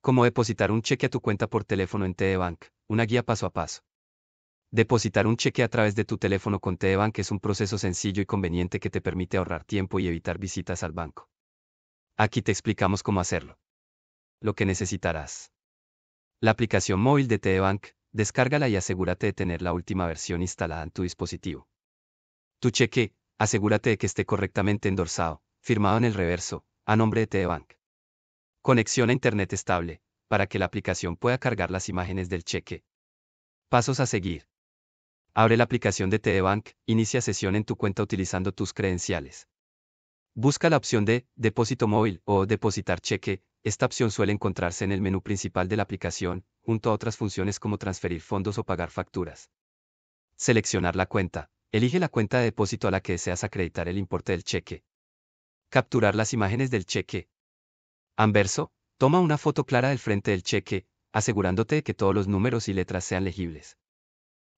Cómo depositar un cheque a tu cuenta por teléfono en Bank, una guía paso a paso. Depositar un cheque a través de tu teléfono con Bank es un proceso sencillo y conveniente que te permite ahorrar tiempo y evitar visitas al banco. Aquí te explicamos cómo hacerlo. Lo que necesitarás. La aplicación móvil de Bank, descárgala y asegúrate de tener la última versión instalada en tu dispositivo. Tu cheque, asegúrate de que esté correctamente endorsado, firmado en el reverso, a nombre de Bank. Conexión a Internet estable, para que la aplicación pueda cargar las imágenes del cheque. Pasos a seguir. Abre la aplicación de Bank, inicia sesión en tu cuenta utilizando tus credenciales. Busca la opción de Depósito móvil o Depositar cheque. Esta opción suele encontrarse en el menú principal de la aplicación, junto a otras funciones como transferir fondos o pagar facturas. Seleccionar la cuenta. Elige la cuenta de depósito a la que deseas acreditar el importe del cheque. Capturar las imágenes del cheque. Anverso, toma una foto clara del frente del cheque, asegurándote de que todos los números y letras sean legibles.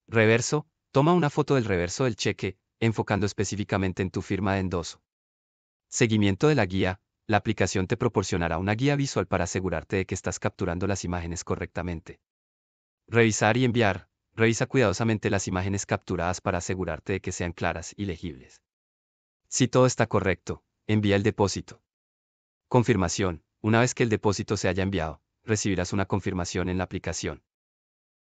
Reverso, toma una foto del reverso del cheque, enfocando específicamente en tu firma de endoso. Seguimiento de la guía, la aplicación te proporcionará una guía visual para asegurarte de que estás capturando las imágenes correctamente. Revisar y enviar, revisa cuidadosamente las imágenes capturadas para asegurarte de que sean claras y legibles. Si todo está correcto, envía el depósito. Confirmación, una vez que el depósito se haya enviado, recibirás una confirmación en la aplicación.